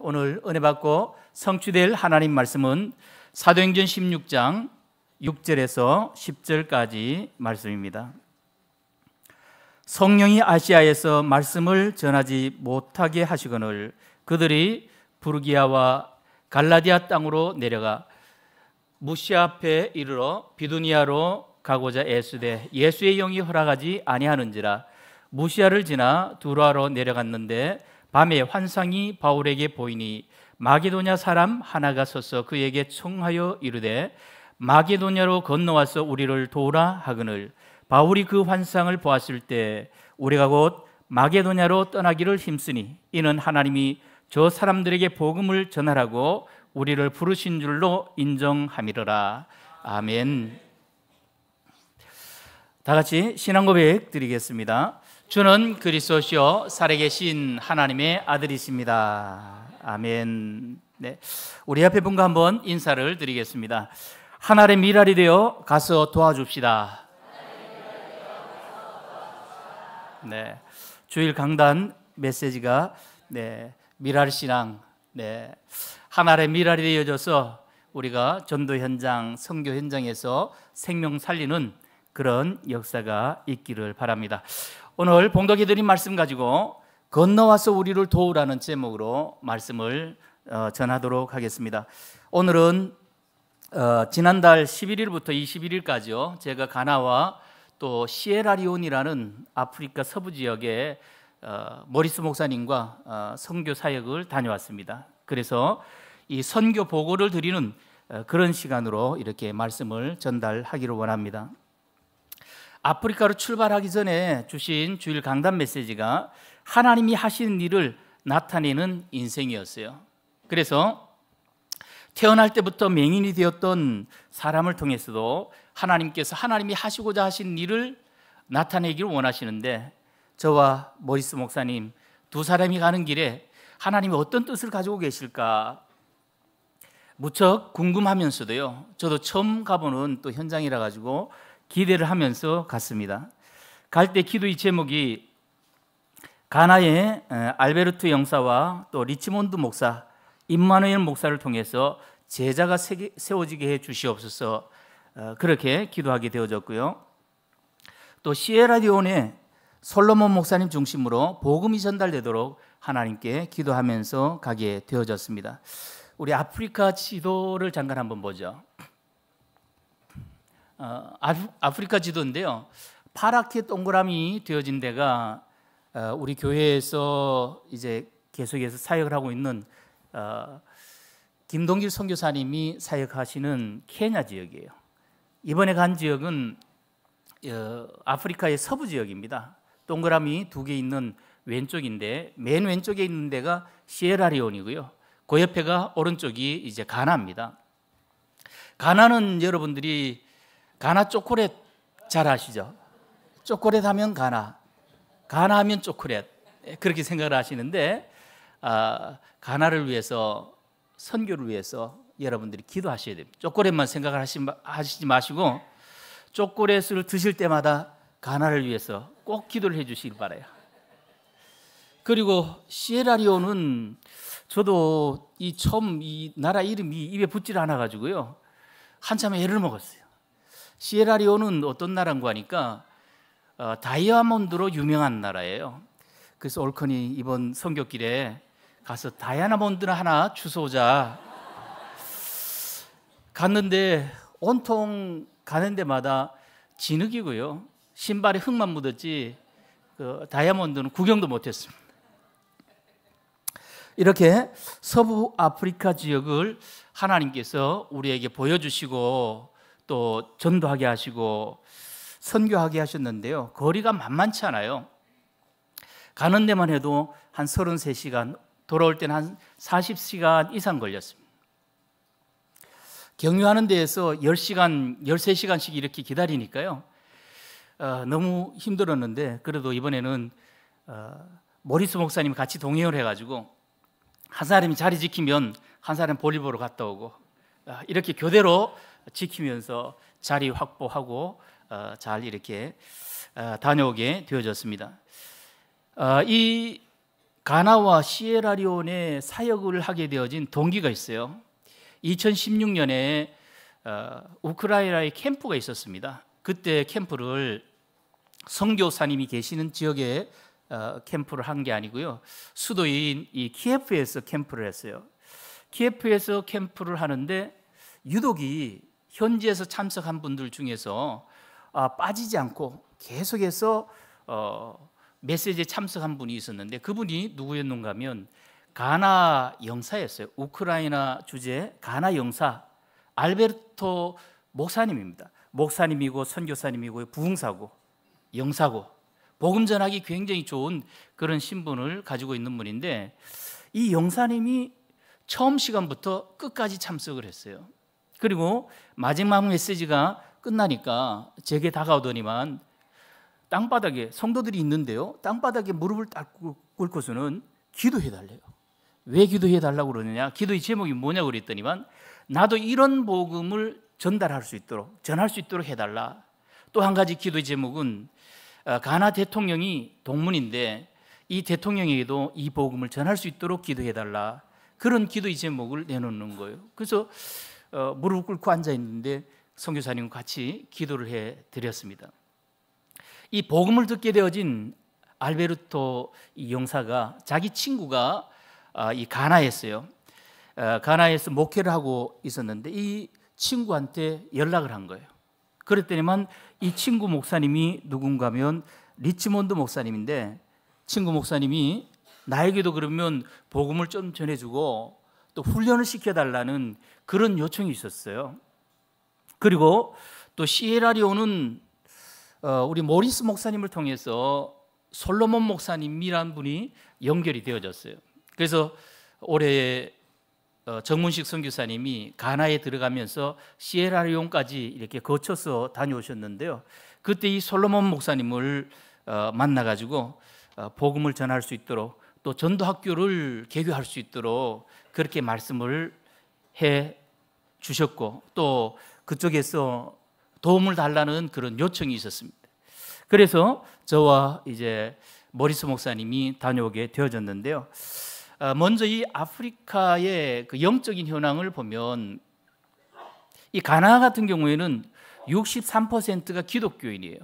오늘 은혜 받고 성취될 하나님 말씀은 사도행전 16장 6절에서 10절까지 말씀입니다. 성령이 아시아에서 말씀을 전하지 못하게 하시거늘 그들이 부르기아와 갈라디아 땅으로 내려가 무시 앞에 이르러 비두니아로 가고자 애수되 예수의 영이 허락하지 아니하는지라 무시아를 지나 두루아로 내려갔는데 밤에 환상이 바울에게 보이니 마게도냐 사람 하나가 서서 그에게 청하여 이르되 마게도냐로 건너와서 우리를 도우라 하거늘 바울이 그 환상을 보았을 때 우리가 곧 마게도냐로 떠나기를 힘쓰니 이는 하나님이 저 사람들에게 복음을 전하라고 우리를 부르신 줄로 인정함이로라 아멘 다 같이 신앙 고백 드리겠습니다 주는 그리스도시요 살아계신 하나님의 아들이십니다. 아멘. 네, 우리 앞에 분과 한번 인사를 드리겠습니다. 하나님의 미랄이 되어 가서 도와줍시다. 네, 주일 강단 메시지가 네 미랄 신앙, 네 하나님의 미랄이 되어져서 우리가 전도 현장, 선교 현장에서 생명 살리는 그런 역사가 있기를 바랍니다. 오늘 봉독해 드린 말씀 가지고 건너와서 우리를 도우라는 제목으로 말씀을 어, 전하도록 하겠습니다. 오늘은 어, 지난달 11일부터 21일까지요. 제가 가나와 또 시에라리온이라는 아프리카 서부 지역에 모리스 어, 목사님과 선교 사역을 다녀왔습니다. 그래서 이 선교 보고를 드리는 그런 시간으로 이렇게 말씀을 전달하기로 원합니다. 아프리카로 출발하기 전에 주신 주일 강단 메시지가 하나님이 하시는 일을 나타내는 인생이었어요. 그래서 태어날 때부터 맹인이 되었던 사람을 통해서도 하나님께서 하나님이 하시고자 하신 일을 나타내기를 원하시는데 저와 모리스 목사님 두 사람이 가는 길에 하나님이 어떤 뜻을 가지고 계실까 무척 궁금하면서도요. 저도 처음 가보는 또 현장이라 가지고 기대를 하면서 갔습니다. 갈 때 기도의 제목이 가나의 알베르트 영사와 또 리치몬드 목사, 임마누엘 목사를 통해서 제자가 세워지게 해 주시옵소서 어, 그렇게 기도하게 되어졌고요. 또 시에라디온의 솔로몬 목사님 중심으로 복음이 전달되도록 하나님께 기도하면서 가게 되어졌습니다. 우리 아프리카 지도를 잠깐 한번 보죠. 어, 아프리카 지도인데요. 파랗게 동그라미 되어진 데가 어, 우리 교회에서 이제 계속해서 사역을 하고 있는 어, 김동길 선교사님이 사역하시는 케냐 지역이에요. 이번에 간 지역은 아프리카의 서부 지역입니다. 동그라미 두 개 있는 왼쪽인데 맨 왼쪽에 있는 데가 시에라리온이고요. 그 옆에가 오른쪽이 이제 가나입니다. 가나는 여러분들이 가나 초콜릿 잘 아시죠? 초콜릿 하면 가나, 가나 하면 초콜릿 예, 그렇게 생각을 하시는데 아, 가나를 위해서 선교를 위해서 여러분들이 기도하셔야 됩니다. 초콜릿만 생각을 하시지 마시고 초콜릿을 드실 때마다 가나를 위해서 꼭 기도를 해주시길 바라요. 그리고 시에라리온은 저도 이 처음 이 나라 이름이 입에 붙질 않아 가지고요 한참 애를 먹었어요. 시에라리온은 어떤 나라인고 하니까 어, 다이아몬드로 유명한 나라예요. 그래서 올컨니 이번 성격길에 가서 다이아몬드나 하나 주소자 갔는데 온통 가는 데마다 진흙이고요. 신발에 흙만 묻었지 그 다이아몬드는 구경도 못했습니다. 이렇게 서부 아프리카 지역을 하나님께서 우리에게 보여주시고 또 전도하게 하시고 선교하게 하셨는데요. 거리가 만만치 않아요. 가는 데만 해도 한 33시간, 돌아올 때는 한 40시간 이상 걸렸습니다. 경유하는 데에서 10시간, 13시간씩 이렇게 기다리니까요. 어, 너무 힘들었는데 그래도 이번에는 어, 모리스 목사님 이 같이 동행을 해가지고 한 사람이 자리 지키면 한 사람 볼리 보러 갔다 오고 어, 이렇게 교대로 지키면서 자리 확보하고 어, 잘 이렇게 어, 다녀오게 되어졌습니다. 어, 이 가나와 시에라리온의 사역을 하게 되어진 동기가 있어요. 2016년에 우크라이나의 캠프가 있었습니다. 그때 캠프를 선교사님이 계시는 지역에 캠프를 한 게 아니고요. 수도인 이 키예프에서 캠프를 했어요. 키예프에서 캠프를 하는데 유독이 현지에서 참석한 분들 중에서 아, 빠지지 않고 계속해서 어, 메시지에 참석한 분이 있었는데 그분이 누구였는가 하면 가나 영사였어요. 우크라이나 주재 가나 영사 알베르토 목사님입니다. 목사님이고 선교사님이고 부흥사고 영사고 복음 전하기 굉장히 좋은 그런 신분을 가지고 있는 분인데 이 영사님이 처음 시간부터 끝까지 참석을 했어요. 그리고 마지막 메시지가 끝나니까 제게 다가오더니만 땅바닥에 성도들이 있는데요. 땅바닥에 무릎을 꿇고서는 기도해 달래요. 왜 기도해 달라고 그러느냐? 기도의 제목이 뭐냐 그랬더니만 나도 이런 복음을 전달할 수 있도록 전할 수 있도록 해 달라. 또 한 가지 기도의 제목은 어, 가나 대통령이 동문인데 이 대통령에게도 이 복음을 전할 수 있도록 기도해 달라. 그런 기도의 제목을 내놓는 거예요. 그래서 어, 무릎 꿇고 앉아 있는데 성교사님과 같이 기도를 해 드렸습니다. 이 복음을 듣게 되어진 알베르토 이 용사가 자기 친구가 아, 이 가나였어요. 아, 어, 가나에서 목회를 하고 있었는데 이 친구한테 연락을 한 거예요. 그랬더니만 이 친구 목사님이 누군가면 리치몬드 목사님인데 친구 목사님이 나에게도 그러면 복음을 좀 전해주고 또 훈련을 시켜달라는 그런 요청이 있었어요. 그리고 또 시에라리오는 어, 우리 모리스 목사님을 통해서 솔로몬 목사님이란 분이 연결이 되어졌어요. 그래서 올해 어, 정문식 선교사님이 가나에 들어가면서 시에라리온까지 이렇게 거쳐서 다녀오셨는데요. 그때 이 솔로몬 목사님을 어, 만나가지고 복음을 전할 수 있도록 또 전도학교를 개교할 수 있도록 그렇게 말씀을 해 주셨고 또 그쪽에서 도움을 달라는 그런 요청이 있었습니다. 그래서 저와 이제 머리스 목사님이 다녀오게 되어졌는데요. 아, 먼저 이 아프리카의 그 영적인 현황을 보면 이 가나 같은 경우에는 63%가 기독교인이에요.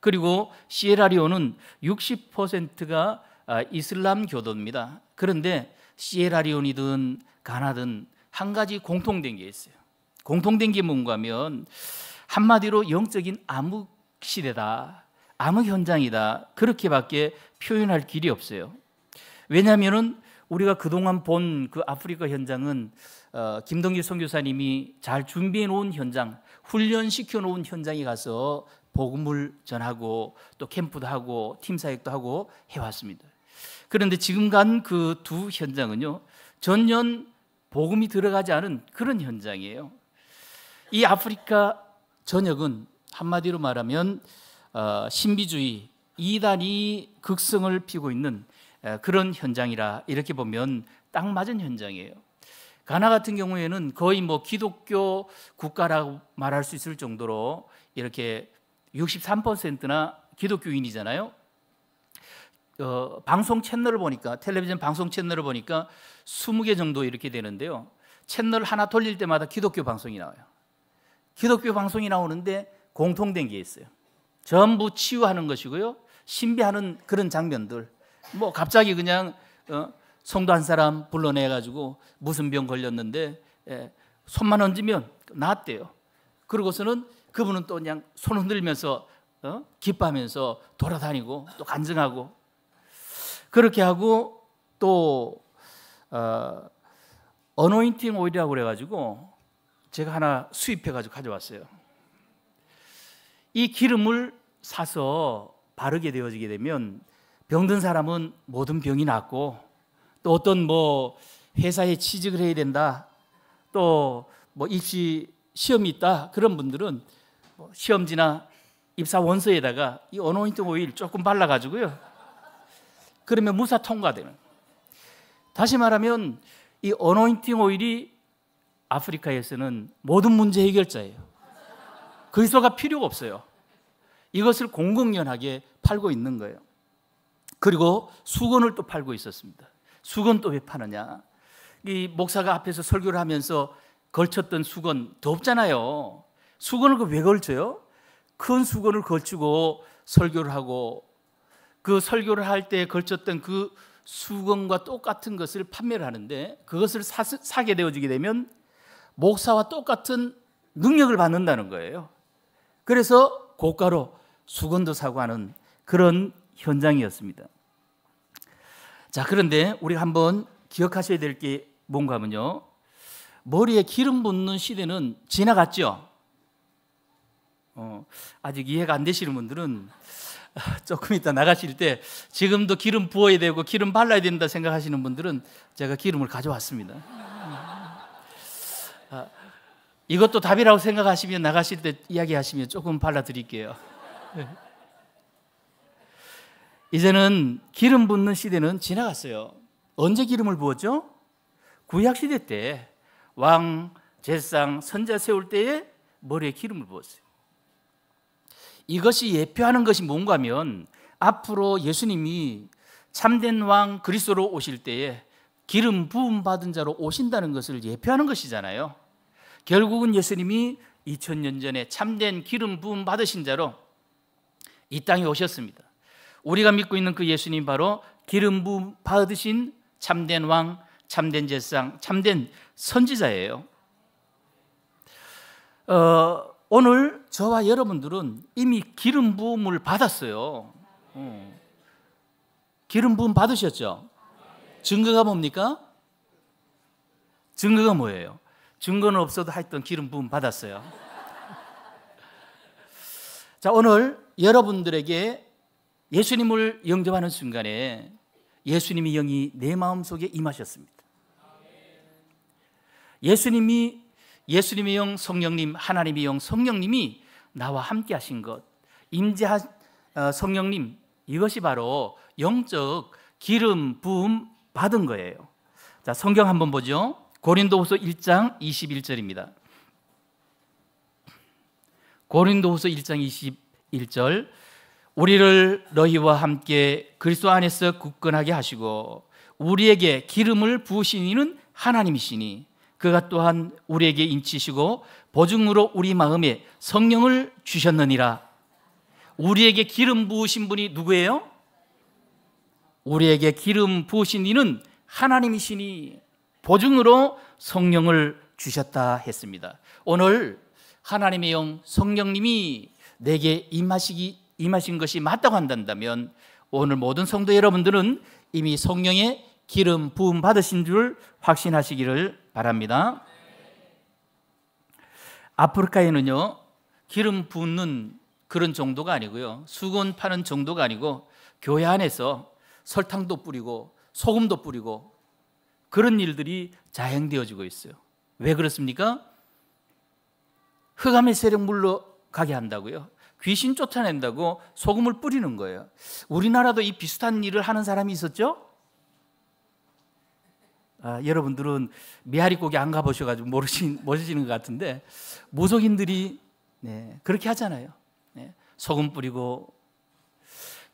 그리고 시에라리온은 60%가 아, 이슬람 교도입니다. 그런데 시에라리온이든 가나든 한 가지 공통된 게 있어요. 공통된 게 뭔가 하면 한마디로 영적인 암흑 시대다. 암흑 현장이다. 그렇게밖에 표현할 길이 없어요. 왜냐하면 우리가 그동안 본 그 아프리카 현장은 어, 김동기 선교사님이 잘 준비해 놓은 현장, 훈련시켜 놓은 현장에 가서 복음을 전하고 또 캠프도 하고 팀 사역도 하고 해왔습니다. 그런데 지금 간 그 두 현장은요. 전년 복음이 들어가지 않은 그런 현장이에요. 이 아프리카 전역은 한마디로 말하면 어, 신비주의 이단이 극성을 피고 있는 그런 현장이라 이렇게 보면 딱 맞은 현장이에요. 가나 같은 경우에는 거의 뭐 기독교 국가라고 말할 수 있을 정도로 이렇게 63%나 기독교인이잖아요. 어, 방송 채널을 보니까 텔레비전 방송 채널을 보니까 20개 정도 이렇게 되는데요. 채널 하나 돌릴 때마다 기독교 방송이 나와요. 기독교 방송이 나오는데 공통된 게 있어요. 전부 치유하는 것이고요. 신비하는 그런 장면들. 뭐 갑자기 그냥 어, 성도 한 사람 불러내 가지고 무슨 병 걸렸는데 예, 손만 얹으면 낫대요. 그러고서는 그분은 또 그냥 손 흔들면서 어? 기뻐하면서 돌아다니고 또 간증하고 그렇게 하고 또 어, 어노인팅 오일이라고 그래가지고 제가 하나 수입해가지고 가져왔어요. 이 기름을 사서 바르게 되어지게 되면 병든 사람은 모든 병이 낫고 또 어떤 뭐 회사에 취직을 해야 된다 또 뭐 입시 시험이 있다 그런 분들은 뭐 시험지나 입사 원서에다가 이 어노인트 오일 조금 발라가지고요 그러면 무사 통과되는. 다시 말하면 이 어노인팅 오일이 아프리카에서는 모든 문제 해결자예요. 그리가 필요가 없어요. 이것을 공공연하게 팔고 있는 거예요. 그리고 수건을 또 팔고 있었습니다. 수건 또 왜 파느냐? 이 목사가 앞에서 설교를 하면서 걸쳤던 수건 덥잖아요. 수건을 그 왜 걸쳐요? 큰 수건을 걸치고 설교를 하고 그 설교를 할때 걸쳤던 그 수건과 똑같은 것을 판매를 하는데 그것을 사, 사게 되어지게 되면 목사와 똑같은 능력을 받는다는 거예요. 그래서 고가로 수건도 사고 하는 그런 현장이었습니다. 자, 그런데 우리 한번 기억하셔야 될 게 뭔가 하면요. 머리에 기름 붓는 시대는 지나갔죠. 어, 아직 이해가 안 되시는 분들은 조금 이따 나가실 때 지금도 기름 부어야 되고 기름 발라야 된다 생각하시는 분들은 제가 기름을 가져왔습니다. 아, 이것도 답이라고 생각하시면 나가실 때 이야기하시면 조금 발라드릴게요. 네. 이제는 기름 붓는 시대는 지나갔어요. 언제 기름을 부었죠? 구약 시대 때왕 제상 선자 세울 때에 머리에 기름을 부었어요. 이것이 예표하는 것이 뭔가 하면 앞으로 예수님이 참된 왕 그리스도로 오실 때에 기름 부음 받은 자로 오신다는 것을 예표하는 것이잖아요. 결국은 예수님이 2000년 전에 참된 기름 부음 받으신 자로 이 땅에 오셨습니다. 우리가 믿고 있는 그 예수님 바로 기름 부음 받으신 참된 왕, 참된 제상, 참된 선지자예요. 어, 오늘 저와 여러분들은 이미 기름 부음을 받았어요. 어. 기름 부음 받으셨죠? 증거가 뭡니까? 증거가 뭐예요? 증거는 없어도 하여튼 기름 부음 받았어요. 자, 오늘 여러분들에게 예수님을 영접하는 순간에 예수님의 영이 내 마음속에 임하셨습니다. 예수님이 예수님의 영 성령님, 하나님의 영 성령님이 나와 함께 하신 것, 임재하 어, 성령님, 이것이 바로 영적 기름 부음 받은 거예요. 자, 성경 한번 보죠. 고린도후서 1장 21절입니다. 고린도후서 1장 21절 우리를 너희와 함께 그리스도 안에서 굳건하게 하시고 우리에게 기름을 부으신 이는 하나님이시니 그가 또한 우리에게 인치시고 보증으로 우리 마음에 성령을 주셨느니라. 우리에게 기름 부으신 분이 누구예요? 우리에게 기름 부으신 이는 하나님이시니 보증으로 성령을 주셨다 했습니다. 오늘 하나님의 영 성령님이 내게 임하시기 임하신 것이 맞다고 한다면 오늘 모든 성도 여러분들은 이미 성령의 기름 부음 받으신 줄 확신하시기를 바랍니다. 아프리카에는요 기름 붓는 그런 정도가 아니고요 수건 파는 정도가 아니고 교회 안에서 설탕도 뿌리고 소금도 뿌리고 그런 일들이 자행되어지고 있어요. 왜 그렇습니까? 흑암의 세력 물러가게 한다고요. 귀신 쫓아낸다고 소금을 뿌리는 거예요. 우리나라도 이 비슷한 일을 하는 사람이 있었죠? 아, 여러분들은 미아리 꼭이 안 가보셔가지고 모르시, 모르시는 것 같은데 무속인들이 네, 그렇게 하잖아요. 네, 소금 뿌리고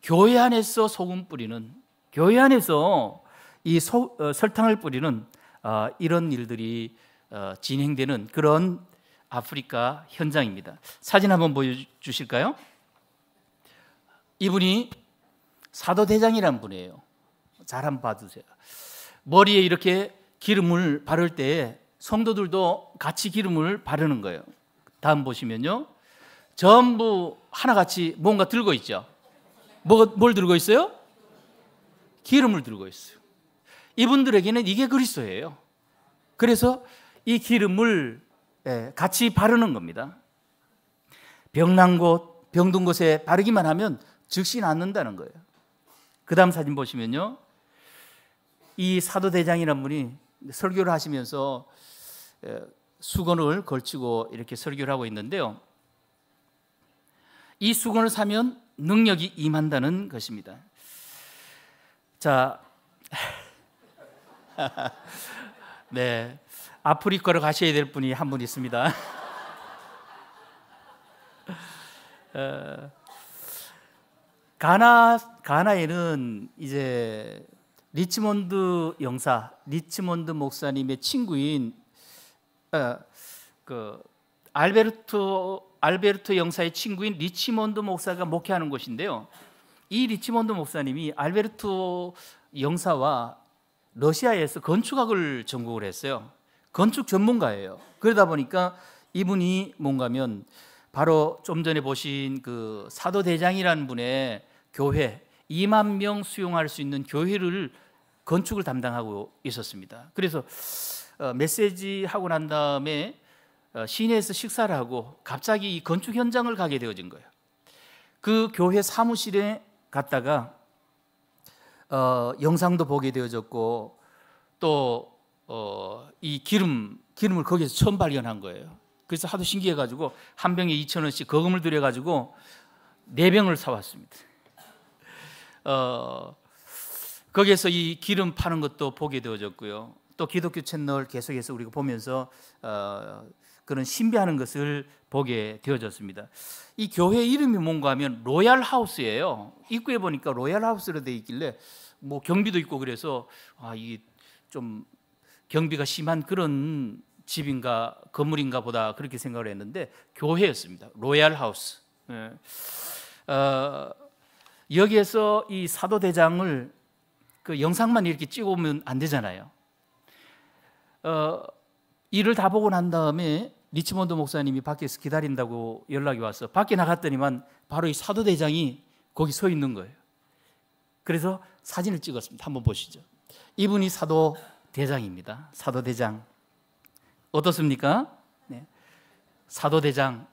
교회 안에서 소금 뿌리는 교회 안에서 이 소, 어, 설탕을 뿌리는 어, 이런 일들이 어, 진행되는 그런 아프리카 현장입니다. 사진 한번 보여주실까요? 이분이 사도대장이란 분이에요. 잘 한번 봐주세요. 머리에 이렇게 기름을 바를 때에 성도들도 같이 기름을 바르는 거예요. 다음 보시면요. 전부 하나같이 뭔가 들고 있죠. 뭐, 뭘 들고 있어요? 기름을 들고 있어요. 이분들에게는 이게 그리스도예요. 그래서 이 기름을 예, 같이 바르는 겁니다. 병난 곳, 병든 곳에 바르기만 하면 즉시 낫는다는 거예요. 그 다음 사진 보시면요. 이 사도대장이란 분이 설교를 하시면서 수건을 걸치고 이렇게 설교를 하고 있는데요. 이 수건을 사면 능력이 임한다는 것입니다. 자, 네. 아프리카로 가셔야 될 분이 한 분 있습니다. 가나 가나에는 이제 리치몬드 영사, 리치몬드 목사님의 친구인 어, 그 알베르토 알베르토 영사의 친구인 리치몬드 목사가 목회하는 곳인데요. 이 리치몬드 목사님이 알베르토 영사와 러시아에서 건축학을 전공을 했어요. 건축 전문가예요. 그러다 보니까 이분이 뭔가면 바로 좀 전에 보신 그 사도대장이라는 분의 교회 2만 명 수용할 수 있는 교회를 건축을 담당하고 있었습니다. 그래서 어, 메시지 하고 난 다음에 어, 시내에서 식사를 하고 갑자기 이 건축 현장을 가게 되어진 거예요. 그 교회 사무실에 갔다가 어, 영상도 보게 되어졌고 또이 어, 기름 기름을 거기서 처음 발견한 거예요. 그래서 하도 신기해가지고 한 병에 2천 원씩 거금을 들여가지고 네 병을 사왔습니다. 어, 거기에서 이 기름 파는 것도 보게 되어졌고요. 또 기독교 채널 계속해서 우리가 보면서 어, 그런 신비하는 것을 보게 되어졌습니다. 이 교회 이름이 뭔가 하면 로얄 하우스예요. 입구에 보니까 로얄 하우스로 돼 있길래 뭐 경비도 있고 그래서 아 이게 좀 경비가 심한 그런 집인가 건물인가 보다 그렇게 생각을 했는데 교회였습니다. 로얄 하우스. 예. 어, 여기에서 이 사도 대장을 그 영상만 이렇게 찍으면 어안 되잖아요. 어, 일을 다 보고 난 다음에 리치몬드 목사님이 밖에서 기다린다고 연락이 와서 밖에 나갔더니만 바로 이 사도대장이 거기 서 있는 거예요. 그래서 사진을 찍었습니다. 한번 보시죠. 이분이 사도대장입니다. 사도대장. 어떻습니까? 네. 사도대장.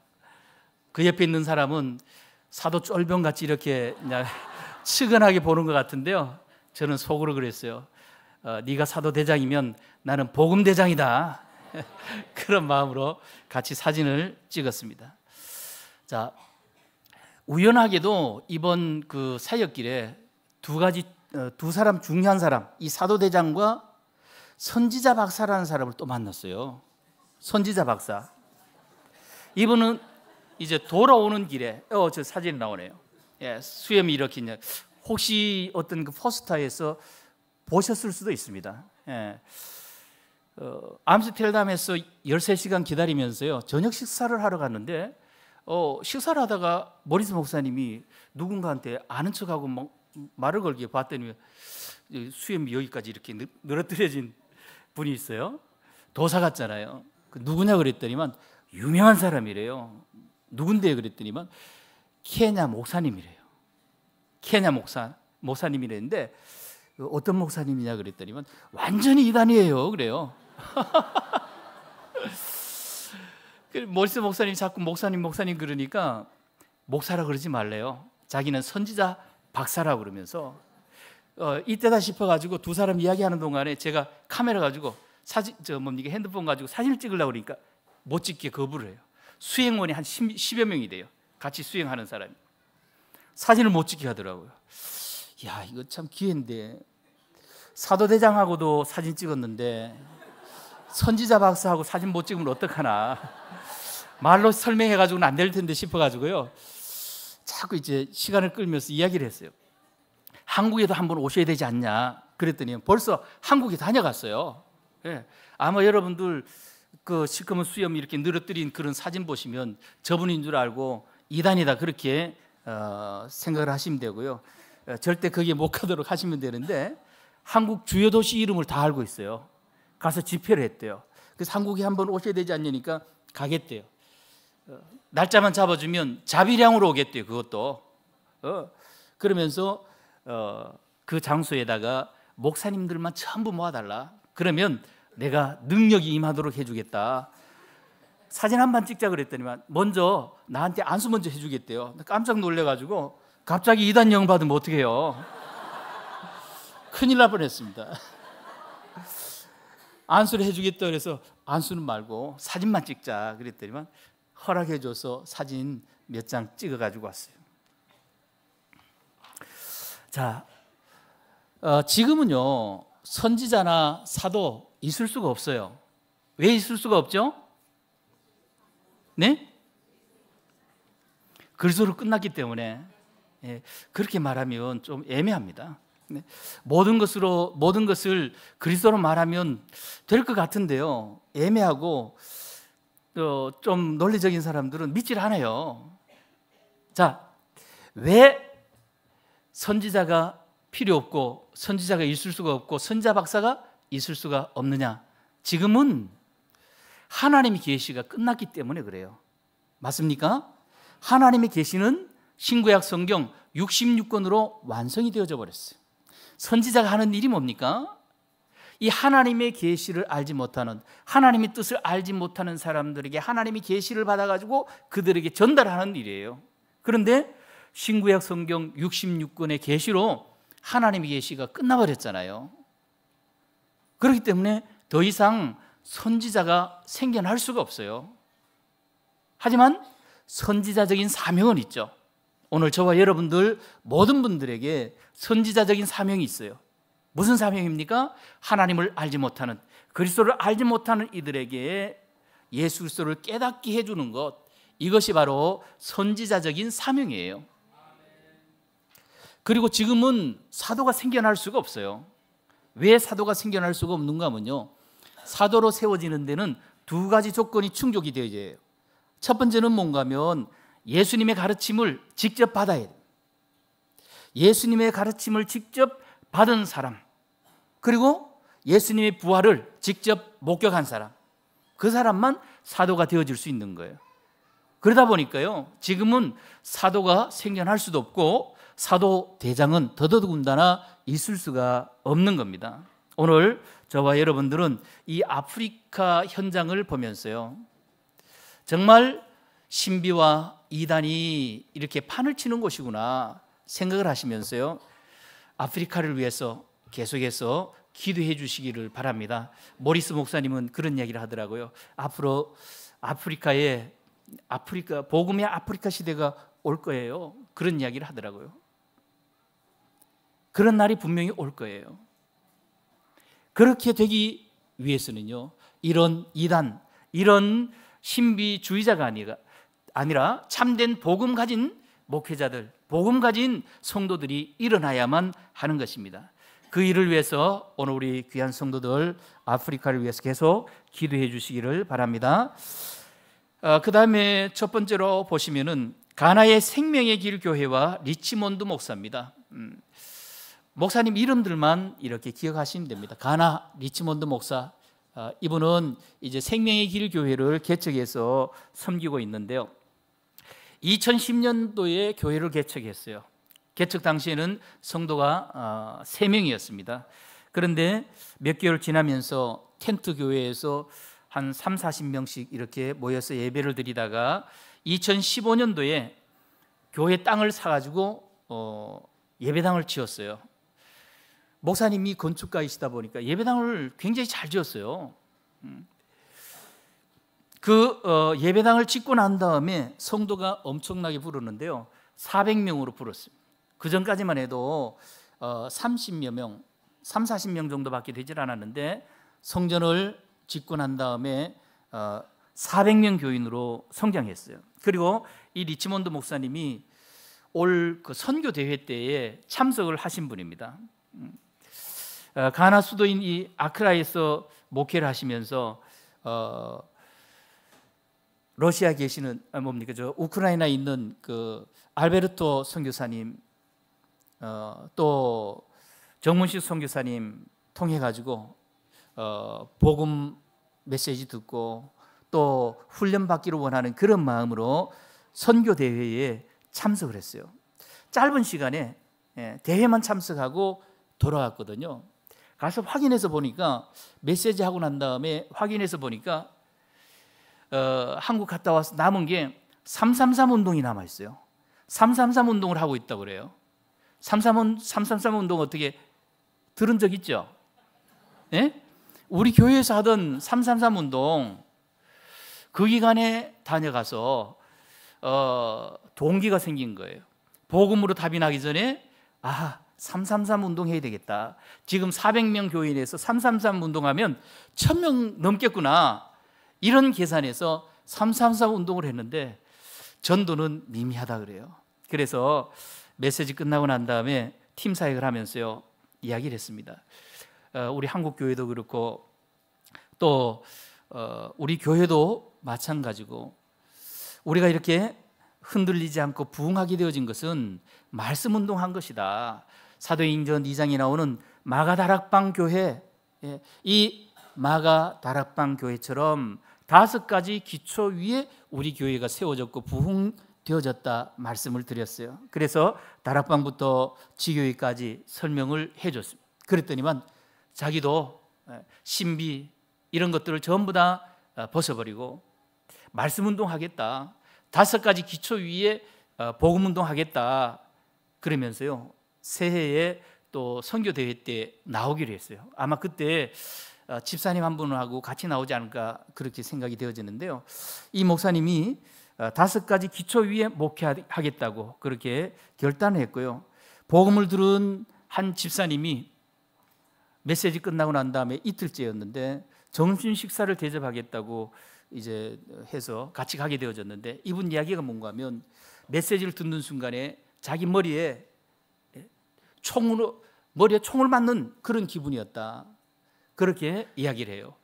그 옆에 있는 사람은 사도 쫄병같이 이렇게 측은하게 보는 것 같은데요. 저는 속으로 그랬어요. 어, 네가 사도 대장이면 나는 복음 대장이다. 그런 마음으로 같이 사진을 찍었습니다. 자, 우연하게도 이번 그 사역길에 두 가지 어, 두 사람 중요한 사람 이 사도 대장과 선지자 박사라는 사람을 또 만났어요. 선지자 박사. 이분은 이제 돌아오는 길에 어저 사진 나오네요. 예, 수염이 이렇게 있냐. 혹시 어떤 그 포스터에서 보셨을 수도 있습니다. 예. 어, 암스테르담에서 13시간 기다리면서요. 저녁 식사를 하러 갔는데 어, 식사를 하다가 모리스 목사님이 누군가한테 아는 척하고 막 말을 걸기에 봤더니 수염이 여기까지 이렇게 늘어뜨려진 분이 있어요. 도사 같잖아요. 그 누구냐 그랬더니만 유명한 사람이래요. 누군데 그랬더니만 케냐 목사님이래요. 케냐 목사 목사님이랬는데 어떤 목사님이냐 그랬더니만 완전히 이단이에요 그래요. 그 모리스 목사님 자꾸 목사님 목사님 그러니까 목사라 그러지 말래요. 자기는 선지자 박사라 그러면서 어, 이때다 싶어가지고 두 사람 이야기하는 동안에 제가 카메라 가지고 사진 저 뭡니까 핸드폰 가지고 사진을 찍으려 고 그러니까 못 찍게 거부를 해요. 수행원이 한 10, 여 명이 돼요. 같이 수행하는 사람이. 사진을 못 찍게 하더라고요. 야, 이거 참 기회인데. 사도대장하고도 사진 찍었는데 선지자 박사하고 사진 못 찍으면 어떡하나. 말로 설명해 가지고는 안 될 텐데 싶어 가지고요. 자꾸 이제 시간을 끌면서 이야기를 했어요. 한국에도 한번 오셔야 되지 않냐. 그랬더니 벌써 한국에 다녀갔어요. 예. 아마 여러분들 그 시커먼 수염 이렇게 늘어뜨린 그런 사진 보시면 저분인 줄 알고 이단이다 그렇게 어, 생각을 하시면 되고요. 어, 절대 거기에 못 가도록 하시면 되는데 한국 주요 도시 이름을 다 알고 있어요. 가서 집회를 했대요. 그래서 한국에 한번 오셔야 되지 않냐니까 가겠대요. 어, 날짜만 잡아주면 자비량으로 오겠대요. 그것도. 그러면서 그 장소에다가 목사님들만 전부 모아달라. 그러면 내가 능력이 임하도록 해주겠다. 사진 한 번 찍자 그랬더니만 먼저 나한테 안수 먼저 해주겠대요. 깜짝 놀래가지고 갑자기 이단 영 받으면 어떡해요. 큰일 날 뻔했습니다. 안수를 해주겠다 그래서 안수는 말고 사진만 찍자 그랬더니만 허락해줘서 사진 몇 장 찍어가지고 왔어요. 자, 어, 지금은요 선지자나 사도 있을 수가 없어요. 왜 있을 수가 없죠? 네? 스도로 끝났기 때문에 예, 그렇게 말하면 좀 애매합니다. 네? 모든 것으로 모든 것을 그리스도로 말하면 될 것 같은데요. 애매하고 어, 좀 논리적인 사람들은 믿질 않아요. 자, 왜 선지자가 필요 없고 선지자가 있을 수가 없고 선자 박사가 있을 수가 없느냐? 지금은 하나님의 계시가 끝났기 때문에 그래요. 맞습니까? 하나님의 계시는 신구약 성경 66권으로 완성이 되어져 버렸어요. 선지자가 하는 일이 뭡니까? 이 하나님의 계시를 알지 못하는 하나님의 뜻을 알지 못하는 사람들에게 하나님이 계시를 받아 가지고 그들에게 전달하는 일이에요. 그런데 신구약 성경 66권의 계시로 하나님의 계시가 끝나 버렸잖아요. 그렇기 때문에 더 이상 선지자가 생겨날 수가 없어요. 하지만 선지자적인 사명은 있죠. 오늘 저와 여러분들 모든 분들에게 선지자적인 사명이 있어요. 무슨 사명입니까? 하나님을 알지 못하는 그리스도를 알지 못하는 이들에게 예수 그리스도를 깨닫게 해 주는 것 이것이 바로 선지자적인 사명이에요. 그리고 지금은 사도가 생겨날 수가 없어요. 왜 사도가 생겨날 수가 없는가 하면요. 사도로 세워지는 데는 두 가지 조건이 충족이 되어야 해요. 첫 번째는 뭔가면 예수님의 가르침을 직접 받아야 돼요. 예수님의 가르침을 직접 받은 사람, 그리고 예수님의 부활을 직접 목격한 사람, 그 사람만 사도가 되어질 수 있는 거예요. 그러다 보니까요, 지금은 사도가 생겨날 수도 없고, 사도 대장은 더더군다나 있을 수가 없는 겁니다. 오늘 저와 여러분들은 이 아프리카 현장을 보면서요. 정말 신비와 이단이 이렇게 판을 치는 곳이구나 생각을 하시면서요. 아프리카를 위해서 계속해서 기도해 주시기를 바랍니다. 모리스 목사님은 그런 이야기를 하더라고요. 앞으로 아프리카에 아프리카 복음의 아프리카 시대가 올 거예요. 그런 이야기를 하더라고요. 그런 날이 분명히 올 거예요. 그렇게 되기 위해서는요. 이런 이단, 이런 신비주의자가 아니라, 아니라 참된 복음 가진 목회자들, 복음 가진 성도들이 일어나야만 하는 것입니다. 그 일을 위해서 오늘 우리 귀한 성도들 아프리카를 위해서 계속 기도해 주시기를 바랍니다. 어, 그 다음에 첫 번째로 보시면은 가나의 생명의 길 교회와 리치몬드 목사입니다. 음. 목사님 이름들만 이렇게 기억하시면 됩니다. 가나 리치몬드 목사 어, 이분은 이제 생명의 길 교회를 개척해서 섬기고 있는데요. 2010년도에 교회를 개척했어요. 개척 당시에는 성도가 3명이었습니다. 어, 그런데 몇 개월 지나면서 텐트 교회에서 한 3, 40명씩 이렇게 모여서 예배를 드리다가 2015년도에 교회 땅을 사가지고 어, 예배당을 지었어요. 목사님이 건축가이시다 보니까 예배당을 굉장히 잘 지었어요. 음. 그 어, 예배당을 짓고 난 다음에 성도가 엄청나게 부르는데요. 400명으로 불었습니다. 그 전까지만 해도 30여 어, 명, 3, 40명 정도밖에 되질 않았는데 성전을 짓고 난 다음에 400명 어, 교인으로 성장했어요. 그리고 이 리치몬드 목사님이 올그 선교 대회 때에 참석을 하신 분입니다. 음. 어, 가나 수도인 이 아크라에서 목회를 하시면서 어, 러시아 계시는 아, 뭡니까 저 우크라이나 있는 그 알베르토 선교사님 어, 또 정문식 선교사님 통해 가지고 어, 복음 메시지 듣고 또 훈련 받기를 원하는 그런 마음으로 선교 대회에 참석을 했어요. 짧은 시간에 예, 대회만 참석하고 돌아왔거든요. 가서 확인해서 보니까 메시지 하고 난 다음에 확인해서 보니까 어, 한국 갔다 와서 남은 게 333 운동이 남아 있어요. 333 운동을 하고 있다고 그래요. 333, 333 운동 어떻게 들은 적 있죠? 예? 우리 교회에서 하던 333 운동 그 기간에 다녀가서 어, 동기가 생긴 거예요. 복음으로 답이 나기 전에 아하 333 운동해야 되겠다. 지금 400명 교인에서 333 운동하면 1000명 넘겠구나. 이런 계산에서 333 운동을 했는데 전도는 미미하다 그래요. 그래서 메시지 끝나고 난 다음에 팀 사역을 하면서요. 이야기를 했습니다. 어, 우리 한국 교회도 그렇고 또 어, 우리 교회도 마찬가지고 우리가 이렇게 흔들리지 않고 부흥하게 되어진 것은 말씀 운동한 것이다. 사도행전 2장에 나오는 마가다락방 교회 예, 이 마가다락방 교회처럼 다섯 가지 기초 위에 우리 교회가 세워졌고 부흥되어졌다 말씀을 드렸어요. 그래서 다락방부터 지교회까지 설명을 해줬습니다. 그랬더니만 자기도 예, 신비 이런 것들을 전부 다 어, 벗어버리고 말씀 운동하겠다. 다섯 가지 기초 위에 어, 복음 운동하겠다. 그러면서요 새해에 또 선교 대회 때 나오기로 했어요. 아마 그때 아, 집사님 한 분하고 같이 나오지 않을까 그렇게 생각이 되어지는데요. 이 목사님이 아, 다섯 가지 기초 위에 목회하겠다고 그렇게 결단을 했고요. 복음을 들은 한 집사님이 메시지 끝나고 난 다음에 이틀째였는데 정신 식사를 대접하겠다고 이제 해서 같이 가게 되어졌는데 이분 이야기가 뭔가 하면 메시지를 듣는 순간에 자기 머리에 총으로 머리에 총을 맞는 그런 기분이었다. 그렇게 이야기를 해요.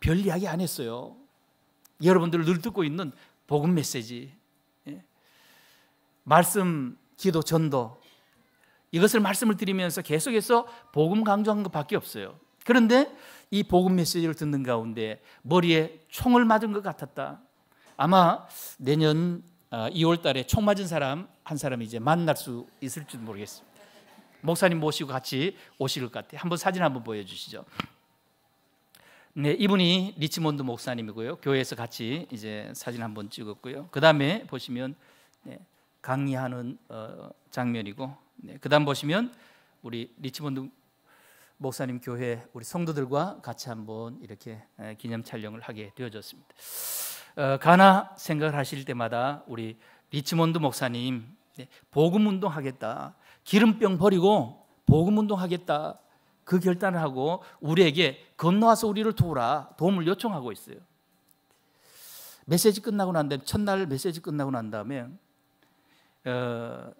별 이야기 안 했어요. 여러분들 늘 듣고 있는 복음 메시지, 예. 말씀, 기도, 전도 이것을 말씀을 드리면서 계속해서 복음 강조한 것밖에 없어요. 그런데 이 복음 메시지를 듣는 가운데 머리에 총을 맞은 것 같았다. 아마 내년 2월 아, 달에 총 맞은 사람 한 사람 이제 만날 수 있을지 모르겠습니다. 목사님 모시고 같이 오실 것 같아요. 한번 사진 한번 보여주시죠. 네, 이분이 리치몬드 목사님이고요. 교회에서 같이 이제 사진 한번 찍었고요. 그 다음에 보시면 네, 강의하는 어, 장면이고, 네, 그 다음 보시면 우리 리치몬드 목사님 교회 우리 성도들과 같이 한번 이렇게 기념 촬영을 하게 되어졌습니다. 어, 가나 생각 하실 때마다 우리 리치몬드 목사님 네, 복음 운동하겠다. 기름병 버리고 복음 운동하겠다. 그 결단을 하고 우리에게 건너와서 우리를 도우라 도움을 요청하고 있어요. 메시지 끝나고 난 다음에 첫날 메시지 끝나고 난 다음에 어,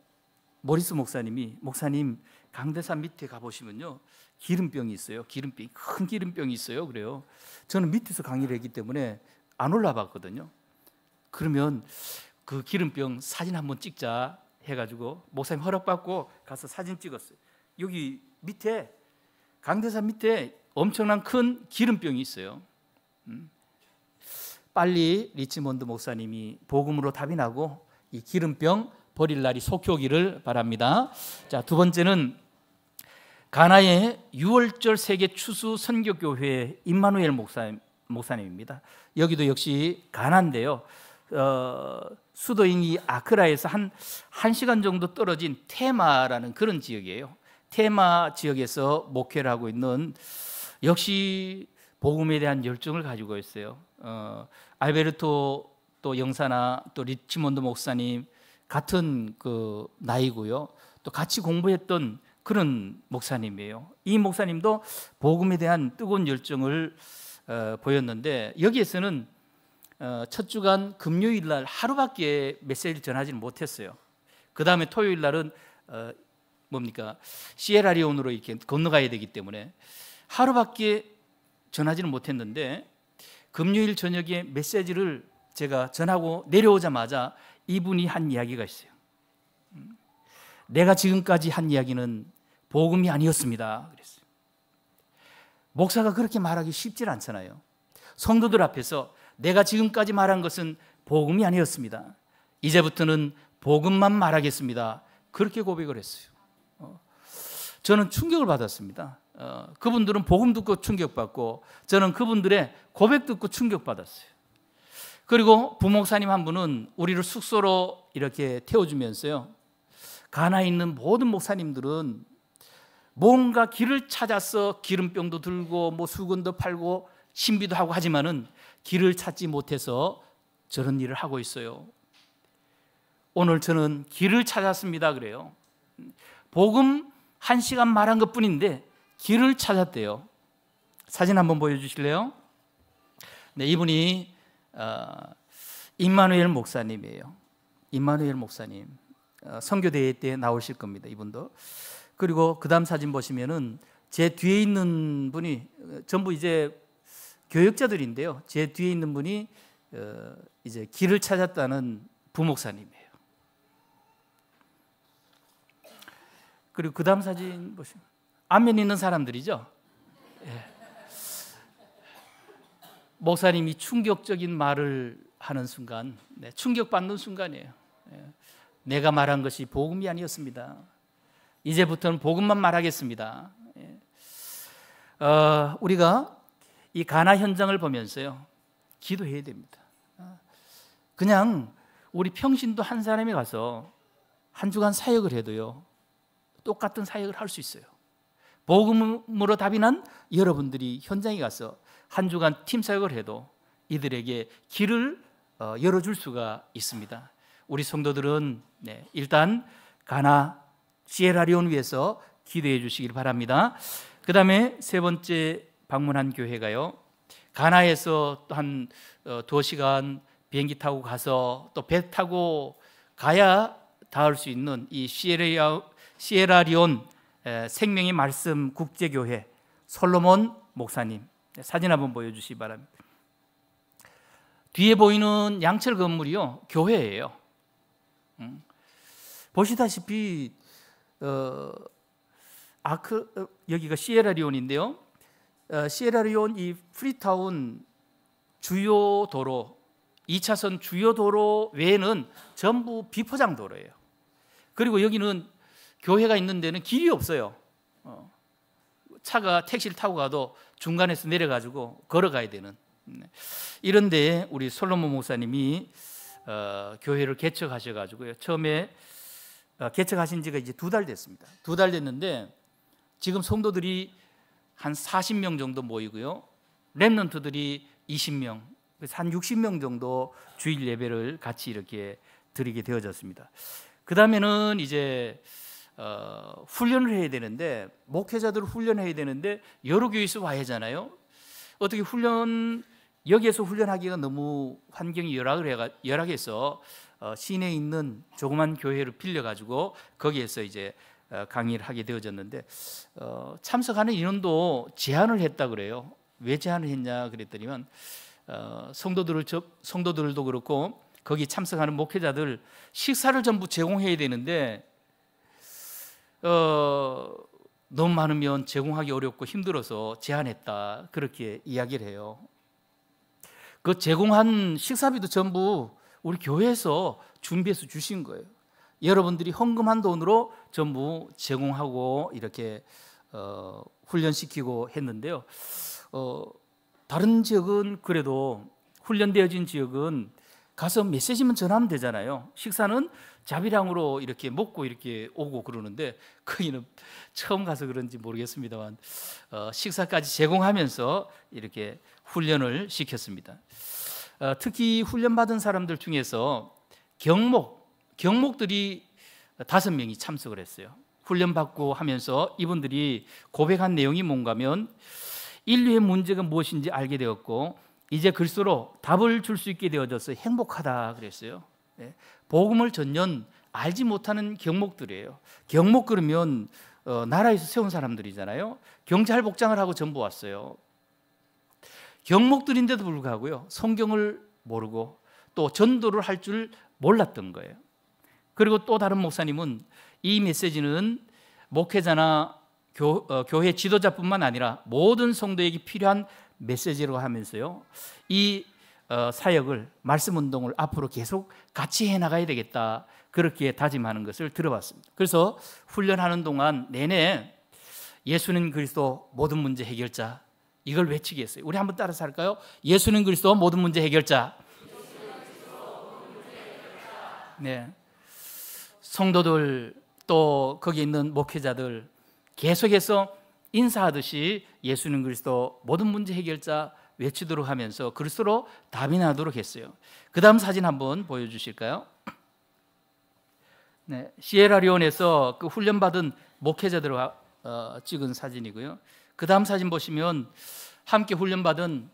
모리스 목사님이 목사님 강대사 밑에 가보시면요 기름병이 있어요 기름병 큰 기름병이 있어요 그래요 저는 밑에서 강의를 했기 때문에 안 올라봤거든요 그러면 그 기름병 사진 한번 찍자 해가지고 목사님 허락받고 가서 사진 찍었어요. 여기 밑에 강대사 밑에 엄청난 큰 기름병이 있어요. 음. 빨리 리치몬드 목사님이 복음으로 답이 나고 이 기름병 버릴 날이 속히 기를 바랍니다. 자, 두 번째는 가나의 6월절 세계 추수 선교교회 임마누엘 목사님, 입니다 여기도 역시 가나데요 어, 수도인 이 아크라에서 한 1시간 정도 떨어진 테마라는 그런 지역이에요. 테마 지역에서 목회를 하고 있는 역시 복음에 대한 열정을 가지고 있어요. 어, 알베르토 또 영사나 또 리치몬드 목사님 같은 그 나이고요. 또 같이 공부했던 그런 목사님이에요. 이 목사님도 복음에 대한 뜨거운 열정을 어, 보였는데 여기에서는 어, 첫 주간 금요일 날 하루밖에 메시지를 전하지는 못했어요. 그 다음에 토요일 날은 어, 뭡니까 시에라리온으로 이렇게 건너가야 되기 때문에 하루밖에 전하지는 못했는데 금요일 저녁에 메시지를 제가 전하고 내려오자마자 이분이 한 이야기가 있어요. 음, 내가 지금까지 한 이야기는 복음이 아니었습니다. 그랬어요. 목사가 그렇게 말하기 쉽지 않잖아요. 성도들 앞에서 내가 지금까지 말한 것은 복음이 아니었습니다. 이제부터는 복음만 말하겠습니다. 그렇게 고백을 했어요. 어, 저는 충격을 받았습니다. 어, 그분들은 복음 듣고 충격받고 저는 그분들의 고백 듣고 충격받았어요. 그리고 부목사님 한 분은 우리를 숙소로 이렇게 태워주면서요. 가나에 있는 모든 목사님들은 뭔가 길을 찾아서 기름병도 들고 뭐 수건도 팔고 신비도 하고 하지만은 길을 찾지 못해서 저런 일을 하고 있어요. 오늘 저는 길을 찾았습니다. 그래요. 복음 한 시간 말한 것 뿐인데 길을 찾았대요. 사진 한번 보여주실래요? 네, 이분이 어, 임마누엘 목사님이에요. 임마누엘 목사님 어, 성교대회 때 나오실 겁니다. 이분도 그리고 그 다음 사진 보시면은 제 뒤에 있는 분이 어, 전부 이제 교육자들인데요제 뒤에 있는 분이 어, 이제 길을 찾았다는 부목사님이에요. 그리고 그 다음 사진 보시면 안면 있는 사람들이죠. 예. 목사님이 충격적인 말을 하는 순간, 네, 충격받는 순간이에요. 예. 내가 말한 것이 복음이 아니었습니다. 이제부터는 복음만 말하겠습니다. 예. 어, 우리가 이 가나 현장을 보면서요. 기도해야 됩니다. 어. 그냥 우리 평신도 한 사람이 가서 한 주간 사역을 해도요. 똑같은 사역을 할 수 있어요. 복음으로 답이 난 여러분들이 현장에 가서 한 주간 팀 사역을 해도 이들에게 길을 어, 열어줄 수가 있습니다. 우리 성도들은 네, 일단 가나 시에라리온 위해서 기도해 주시길 바랍니다. 그 다음에 세 번째 방문한 교회가요. 가나에서 한두 어, 시간 비행기 타고 가서 또 배 타고 가야 닿을 수 있는 이 시에라, 시에라리온 생명의 말씀 국제교회 솔로몬 목사님 네, 사진 한번 보여주시기 바랍니다. 뒤에 보이는 양철 건물이요 교회예요. 음. 보시다시피 어, 아크 그, 어, 여기가 시에라리온인데요. 어, 시에라리온 이 프리타운 주요 도로 2차선 주요 도로 외에는 전부 비포장 도로예요. 그리고 여기는 교회가 있는 데는 길이 없어요. 어, 차가 택시를 타고 가도 중간에서 내려가지고 걸어가야 되는 네. 이런데 우리 솔로몬 목사님이 어, 교회를 개척하셔가지고요. 처음에 어, 개척하신 지가 이제 두 달 됐습니다. 두 달 됐는데 지금 성도들이 한 40명 정도 모이고요. 랩런트들이 20명, 한 60명 정도 주일 예배를 같이 이렇게 드리게 되어졌습니다. 그 다음에는 이제 어, 훈련을 해야 되는데 목회자들 훈련해야 되는데 여러 교회에서 와야 하잖아요. 어떻게 훈련 여기에서 훈련하기가 너무 환경이 열악을 열악해서 어, 시내에 있는 조그만 교회를 빌려 가지고 거기에서 이제 어, 강의를 하게 되어졌는데 어, 참석하는 인원도 제한을 했다 그래요. 왜 제한을 했냐 그랬더니면 어, 성도들을 접, 성도들도 그렇고 거기 참석하는 목회자들 식사를 전부 제공해야 되는데 어, 너무 많으면 제공하기 어렵고 힘들어서 제한했다 그렇게 이야기를 해요. 그 제공한 식사비도 전부 우리 교회에서 준비해서 주신 거예요. 여러분들이 헌금한 돈으로 전부 제공하고 이렇게 어, 훈련시키고 했는데요. 어, 다른 지역은 그래도 훈련되어진 지역은 가서 메시지만 전하면 되잖아요. 식사는 자비량으로 이렇게 먹고 이렇게 오고 그러는데 거기는 처음 가서 그런지 모르겠습니다만 어, 식사까지 제공하면서 이렇게 훈련을 시켰습니다. 어, 특히 훈련받은 사람들 중에서 경목 경목들이 다섯 명이 참석을 했어요. 훈련 받고 하면서 이분들이 고백한 내용이 뭔가면 인류의 문제가 무엇인지 알게 되었고 이제 글수로 답을 줄 수 있게 되어져서 행복하다 그랬어요. 네. 복음을 전년 알지 못하는 경목들이에요. 경목 그러면 어, 나라에서 세운 사람들이잖아요. 경찰 복장을 하고 전부 왔어요. 경목들인데도 불구하고요. 성경을 모르고 또 전도를 할 줄 몰랐던 거예요. 그리고 또 다른 목사님은 이 메시지는 목회자나 교, 어, 교회 지도자뿐만 아니라 모든 성도에게 필요한 메시지라고 하면서요. 이 어, 사역을 말씀 운동을 앞으로 계속 같이 해 나가야 되겠다. 그렇게 다짐하는 것을 들어봤습니다. 그래서 훈련하는 동안 내내 예수는 그리스도 모든 문제 해결자 이걸 외치게 했어요. 우리 한번 따라서 할까요? 예수는 그리스도 모든 문제 해결자. 네. 성도들 또 거기 있는 목회자들 계속해서 인사하듯이 예수는 그리스도 모든 문제 해결자 외치도록 하면서 그리스도로 답이 나도록 했어요. 그 다음 사진 한번 보여주실까요? 네, 시에라리온에서 그 훈련받은 목회자들 어, 찍은 사진이고요. 그 다음 사진 보시면 함께 훈련받은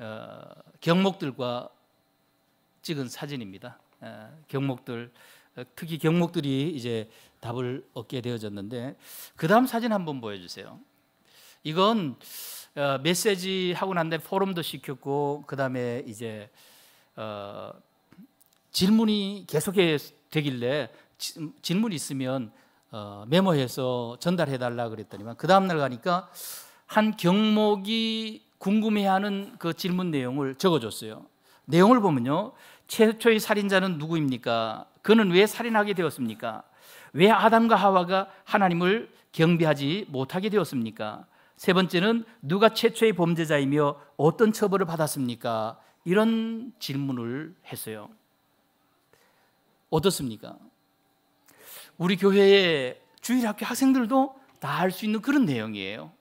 어, 경목들과 찍은 사진입니다. 어, 경목들 특히 경목들이 이제 답을 얻게 되어졌는데 그 다음 사진 한번 보여주세요. 이건 어, 메시지 하고 난데 포럼도 시켰고 그 다음에 이제 어, 질문이 계속 해 되길래 지, 질문 있으면 어, 메모해서 전달해 달라 그랬더니만 그 다음 날 가니까 한 경목이 궁금해하는 그 질문 내용을 적어줬어요. 내용을 보면요, 최초의 살인자는 누구입니까? 그는 왜 살인하게 되었습니까? 왜 아담과 하와가 하나님을 경비하지 못하게 되었습니까? 세 번째는 누가 최초의 범죄자이며 어떤 처벌을 받았습니까? 이런 질문을 했어요. 어떻습니까? 우리 교회의 주일학교 학생들도 다 할 수 있는 그런 내용이에요.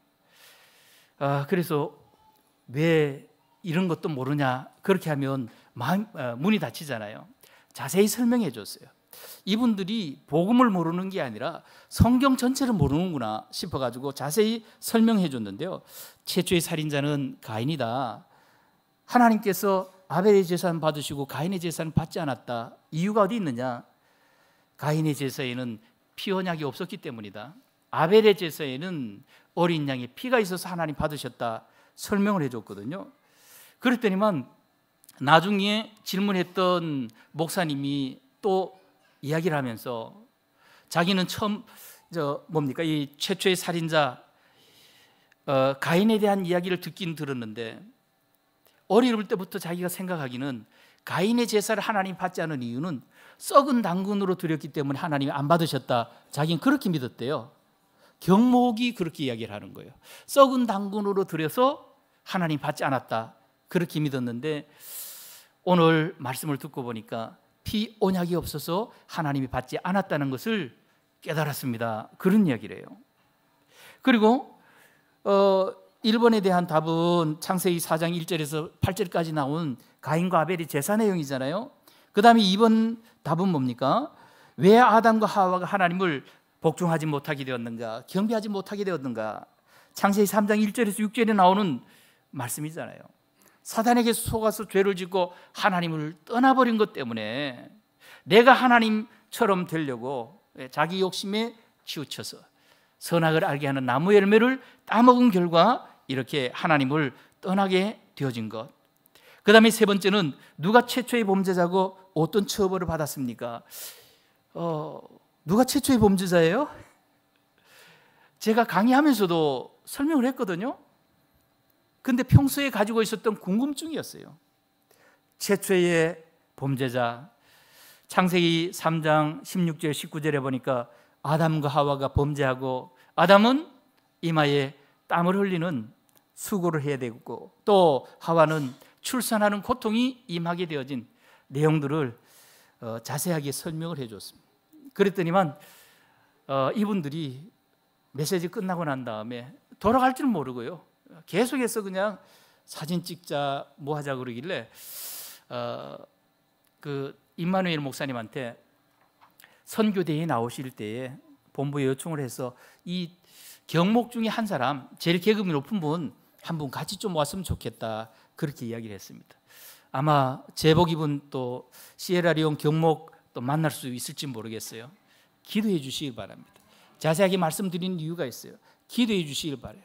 아, 그래서 왜 이런 것도 모르냐? 그렇게 하면 어, 문이 닫히잖아요. 자세히 설명해 줬어요. 이분들이 복음을 모르는 게 아니라 성경 전체를 모르는구나 싶어 가지고 자세히 설명해 줬는데요. 최초의 살인자는 가인이다. 하나님께서 아벨의 재산 받으시고 가인의 재산 받지 않았다. 이유가 어디 있느냐? 가인의 재산에는피 언약이 없었기 때문이다. 아벨의 재산에는 어린 양의 피가 있어서 하나님 받으셨다 설명을 해줬거든요. 그랬더니만 나중에 질문했던 목사님이 또 이야기를 하면서 자기는 처음 저 뭡니까 이 최초의 살인자 어, 가인에 대한 이야기를 듣긴 들었는데 어릴 때부터 자기가 생각하기는 가인의 제사를 하나님 받지 않은 이유는 썩은 당근으로 드렸기 때문에 하나님이 안 받으셨다. 자기는 그렇게 믿었대요. 경목이 그렇게 이야기를 하는 거예요. 썩은 당근으로 드려서 하나님 받지 않았다. 그렇게 믿었는데 오늘 말씀을 듣고 보니까 피 언약이 없어서 하나님이 받지 않았다는 것을 깨달았습니다. 그런 이야기래요. 그리고 어, 일본에 대한 답은 창세기 4장 1절에서 8절까지 나온 가인과 아벨의 제사 내용이잖아요. 그다음에 2번 답은 뭡니까? 왜 아담과 하와가 하나님을 복종하지 못하게 되었는가? 경배하지 못하게 되었는가? 창세기 3장 1절에서 6절에 나오는 말씀이잖아요. 사단에게 속아서 죄를 짓고 하나님을 떠나버린 것 때문에 내가 하나님처럼 되려고 자기 욕심에 치우쳐서 선악을 알게 하는 나무 열매를 따먹은 결과 이렇게 하나님을 떠나게 되어진 것. 그 다음에 세 번째는 누가 최초의 범죄자고 어떤 처벌을 받았습니까? 어, 누가 최초의 범죄자예요? 제가 강의하면서도 설명을 했거든요. 근데 평소에 가지고 있었던 궁금증이었어요. 최초의 범죄자 창세기 3장 16절 19절에 보니까 아담과 하와가 범죄하고 아담은 이마에 땀을 흘리는 수고를 해야 되고 또 하와는 출산하는 고통이 임하게 되어진 내용들을 어, 자세하게 설명을 해줬습니다. 그랬더니만 어, 이분들이 메시지 끝나고 난 다음에 돌아갈 줄 모르고요. 계속해서 그냥 사진 찍자 뭐 하자 그러길래 어, 그임만우일 목사님한테 선교대에 나오실 때에 본부에 요청을 해서 이 경목 중에 한 사람 제일 계급이 높은 분 한 분 같이 좀 왔으면 좋겠다 그렇게 이야기를 했습니다. 아마 제복 입은 또 시에라리온 경목 또 만날 수 있을지 모르겠어요. 기도해 주시길 바랍니다. 자세하게 말씀드리는 이유가 있어요. 기도해 주시길 바래요.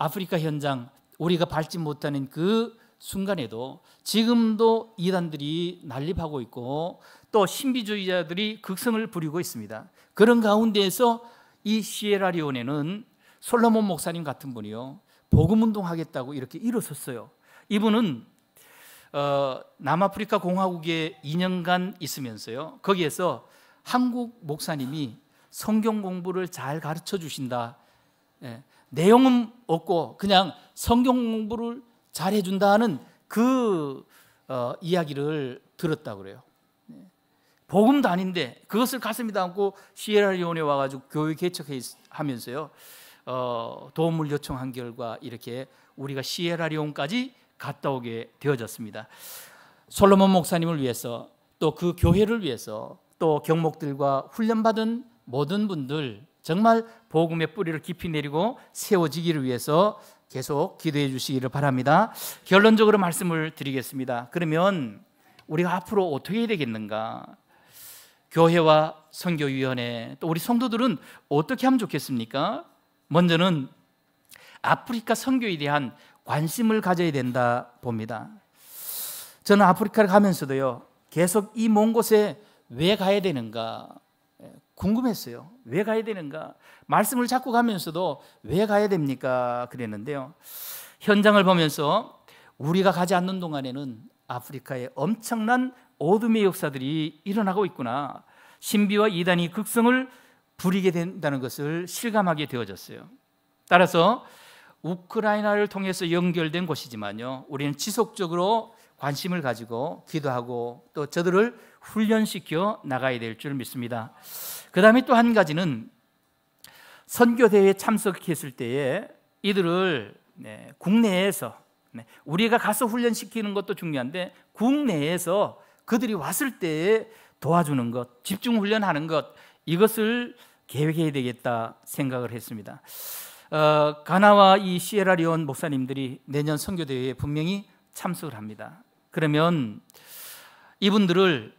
아프리카 현장 우리가 밟지 못하는 그 순간에도 지금도 이단들이 난립하고 있고 또 신비주의자들이 극성을 부리고 있습니다. 그런 가운데에서 이 시에라리온에는 솔로몬 목사님 같은 분이요 복음 운동하겠다고 이렇게 일어섰어요. 이분은 어, 남아프리카 공화국에 2년간 있으면서요 거기에서 한국 목사님이 성경 공부를 잘 가르쳐 주신다. 예, 내용은 없고 그냥 성경 공부를 잘 해준다는 그 어, 이야기를 들었다 그래요. 네. 복음도 아닌데 그것을 가슴에 담고 시에라리온에 와가지고 교회 개척하면서요 어, 도움을 요청한 결과 이렇게 우리가 시에라리온까지 갔다 오게 되어졌습니다. 솔로몬 목사님을 위해서 또 그 교회를 위해서 또 경목들과 훈련받은 모든 분들 정말 복음의 뿌리를 깊이 내리고 세워지기를 위해서 계속 기도해 주시기를 바랍니다. 결론적으로 말씀을 드리겠습니다. 그러면 우리가 앞으로 어떻게 해야 되겠는가? 교회와 선교위원회 또 우리 성도들은 어떻게 하면 좋겠습니까? 먼저는 아프리카 선교에 대한 관심을 가져야 된다 봅니다. 저는 아프리카를 가면서도요 계속 이 먼 곳에 왜 가야 되는가 궁금했어요. 왜 가야 되는가? 말씀을 자꾸 가면서도 왜 가야 됩니까? 그랬는데요. 현장을 보면서 우리가 가지 않는 동안에는 아프리카에 엄청난 어둠의 역사들이 일어나고 있구나. 신비와 이단이 극성을 부리게 된다는 것을 실감하게 되어졌어요. 따라서 우크라이나를 통해서 연결된 곳이지만요. 우리는 지속적으로 관심을 가지고 기도하고 또 저들을 훈련시켜 나가야 될 줄 믿습니다. 그 다음에 또 한 가지는 선교대회에 참석했을 때에 이들을 네, 국내에서 네, 우리가 가서 훈련시키는 것도 중요한데 국내에서 그들이 왔을 때에 도와주는 것, 집중 훈련하는 것 이것을 계획해야 되겠다 생각을 했습니다. 어, 가나와 이 시에라리온 목사님들이 내년 선교대회에 분명히 참석을 합니다. 그러면 이분들을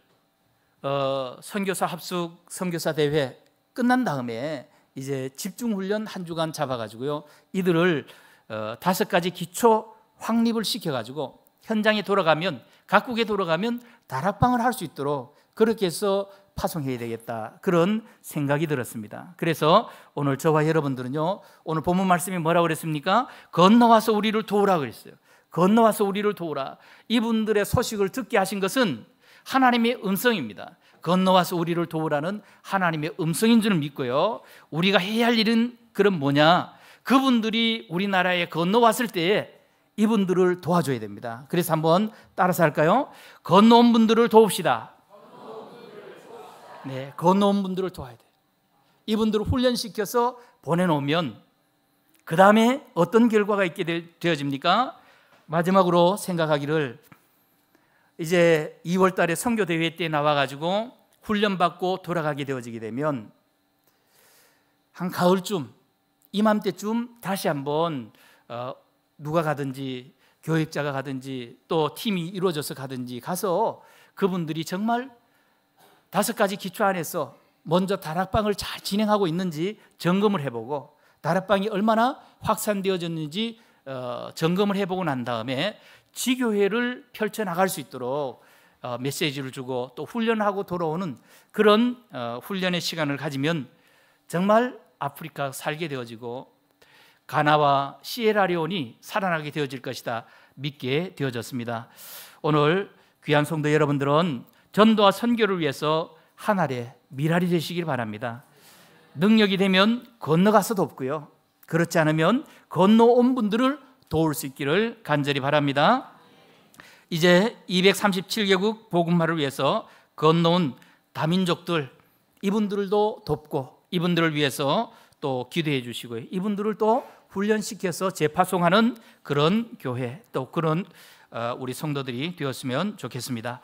어, 선교사 합숙 선교사 대회 끝난 다음에 이제 집중 훈련 한 주간 잡아가지고요 이들을 어, 다섯 가지 기초 확립을 시켜가지고 현장에 돌아가면 각국에 돌아가면 다락방을 할 수 있도록 그렇게 해서 파송해야 되겠다 그런 생각이 들었습니다. 그래서 오늘 저와 여러분들은요 오늘 본문 말씀이 뭐라고 그랬습니까? 건너와서 우리를 도우라 그랬어요. 건너와서 우리를 도우라. 이분들의 소식을 듣게 하신 것은 하나님의 음성입니다. 건너와서 우리를 도우라는 하나님의 음성인 줄 믿고요. 우리가 해야 할 일은 그럼 뭐냐? 그분들이 우리나라에 건너왔을 때 이분들을 도와줘야 됩니다. 그래서 한번 따라서 할까요? 건너온 분들을 도웁시다. 네, 건너온 분들을 도와야 돼요. 이분들을 훈련시켜서 보내놓으면 그 다음에 어떤 결과가 있게 되어집니까? 마지막으로 생각하기를 이제 2월 달에 선교 대회 때 나와 가지고 훈련 받고 돌아가게 되어지게 되면 한 가을쯤 이맘때쯤 다시 한번 어, 누가 가든지 교육자가 가든지 또 팀이 이루어져서 가든지 가서 그분들이 정말 다섯 가지 기초 안에서 먼저 다락방을 잘 진행하고 있는지 점검을 해보고 다락방이 얼마나 확산되어졌는지 어, 점검을 해보고 난 다음에 지교회를 펼쳐나갈 수 있도록 어, 메시지를 주고 또 훈련하고 돌아오는 그런 어, 훈련의 시간을 가지면 정말 아프리카 살게 되어지고 가나와 시에라리온이 살아나게 되어질 것이다 믿게 되어졌습니다. 오늘 귀한 성도 여러분들은 전도와 선교를 위해서 한알에 미랄이 되시길 바랍니다. 능력이 되면 건너가서 돕고요. 그렇지 않으면 건너온 분들을 도울 수 있기를 간절히 바랍니다. 이제 237개국 복음화를 위해서 건너온 다민족들 이분들도 돕고 이분들을 위해서 또 기도해 주시고 이분들을 또 훈련시켜서 재파송하는 그런 교회 또 그런 어, 우리 성도들이 되었으면 좋겠습니다.